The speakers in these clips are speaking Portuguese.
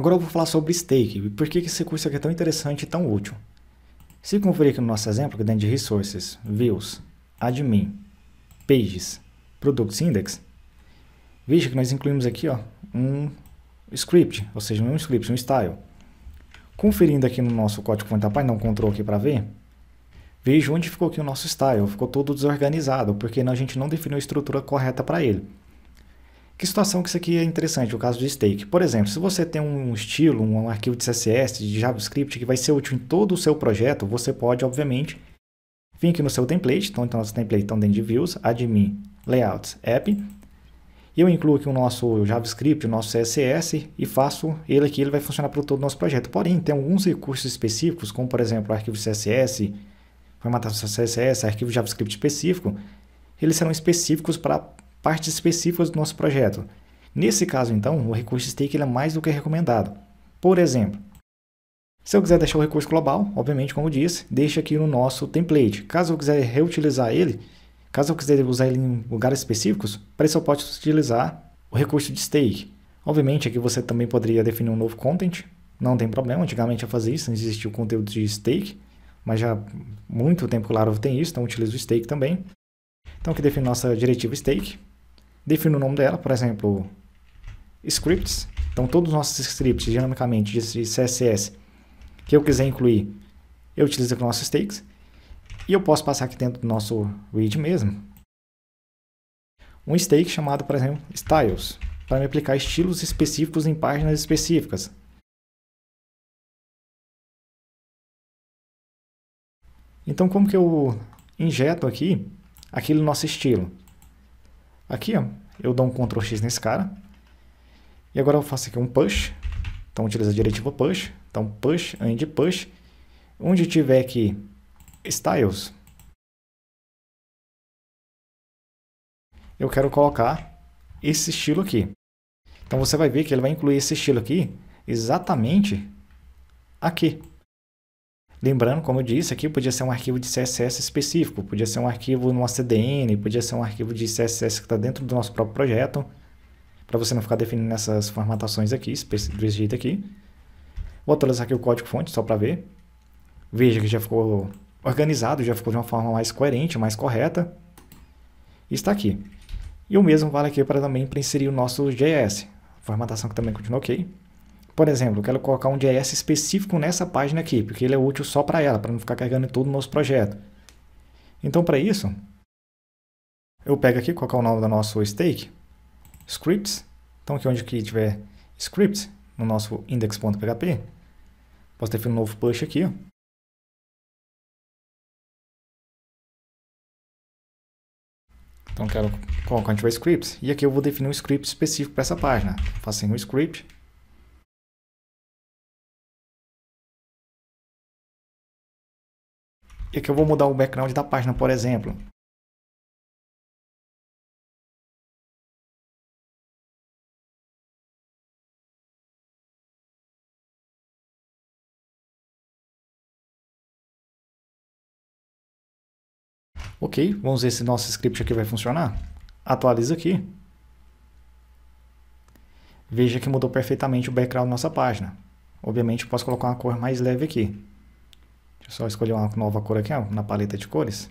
Agora eu vou falar sobre stake e por que esse curso aqui é tão interessante e tão útil. Se conferir aqui no nosso exemplo, aqui é dentro de Resources, Views, Admin, Pages, Products Index, veja que nós incluímos aqui ó, um script, ou seja, não é um script, é um style. Conferindo aqui no nosso código fonte página, um control aqui para ver, veja onde ficou aqui o nosso style, ficou todo desorganizado, porque a gente não definiu a estrutura correta para ele. Que situação que isso aqui é interessante, o caso do stake. Por exemplo, se você tem um estilo, um arquivo de CSS, de JavaScript, que vai ser útil em todo o seu projeto, você pode, obviamente, vir aqui no seu template, então, então nosso template estão tá dentro de views, admin, layouts, app, eu incluo aqui o nosso JavaScript, o nosso CSS e faço ele aqui, ele vai funcionar para todo o nosso projeto. Porém, tem alguns recursos específicos, como por exemplo, arquivo CSS, formatação CSS, arquivo JavaScript específico, eles serão específicos para partes específicas do nosso projeto. Nesse caso, então, o recurso stake é mais do que recomendado. Por exemplo, se eu quiser deixar o recurso global, obviamente, como eu disse, deixa aqui no nosso template. Caso eu quiser reutilizar ele, caso eu quiser usar ele em lugares específicos, para isso eu posso utilizar o recurso de stake. Obviamente, aqui você também poderia definir um novo content, não tem problema, antigamente eu fazia isso, não existia o conteúdo de stake, mas já há muito tempo claro, eu tenho tem isso, então utilizo o stake também. Então aqui define nossa diretiva stake, defino o nome dela, por exemplo, scripts. Então, todos os nossos scripts, dinamicamente, de CSS, que eu quiser incluir, eu utilizo aqui o nosso stakes. E eu posso passar aqui dentro do nosso read mesmo, um stake chamado, por exemplo, styles, para me aplicar estilos específicos em páginas específicas. Então, como que eu injeto aqui aquele nosso estilo? Aqui, ó, eu dou um Ctrl X nesse cara. E agora eu faço aqui um push. Então utiliza a diretiva push. Então push, and push. Onde tiver aqui styles, eu quero colocar esse estilo aqui. Então você vai ver que ele vai incluir esse estilo aqui exatamente aqui. Lembrando, como eu disse, aqui podia ser um arquivo de CSS específico, podia ser um arquivo numa CDN, podia ser um arquivo de CSS que está dentro do nosso próprio projeto, para você não ficar definindo essas formatações aqui, desse jeito aqui. Vou atualizar aqui o código fonte só para ver. Veja que já ficou organizado, já ficou de uma forma mais coerente, mais correta. E está aqui. E o mesmo vale aqui para também para inserir o nosso JS. Formatação que também continua ok. Por exemplo, eu quero colocar um JS específico nessa página aqui, porque ele é útil só para ela, para não ficar carregando em todo o nosso projeto. Então, para isso, eu pego aqui, qual é o nome do nosso stake? Scripts. Então, aqui onde que tiver scripts, no nosso index.php, posso ter feito um novo push aqui, ó. Então quero colocar onde tiver scripts. E aqui eu vou definir um script específico para essa página. Faço assim um script É e aqui eu vou mudar o background da página, por exemplo. Ok, vamos ver se nosso script aqui vai funcionar. Atualiza aqui. Veja que mudou perfeitamente o background da nossa página. Obviamente, eu posso colocar uma cor mais leve aqui. Só escolher uma nova cor aqui, ó, na paleta de cores.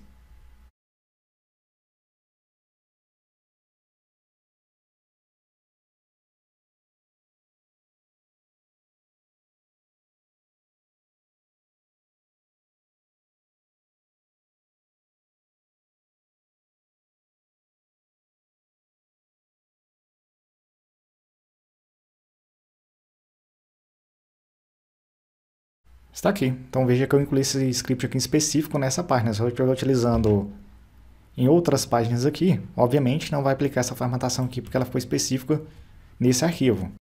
está aqui. Então veja que eu incluí esse script aqui em específico nessa página. Se eu estiver utilizando em outras páginas aqui, obviamente não vai aplicar essa formatação aqui porque ela foi específica nesse arquivo.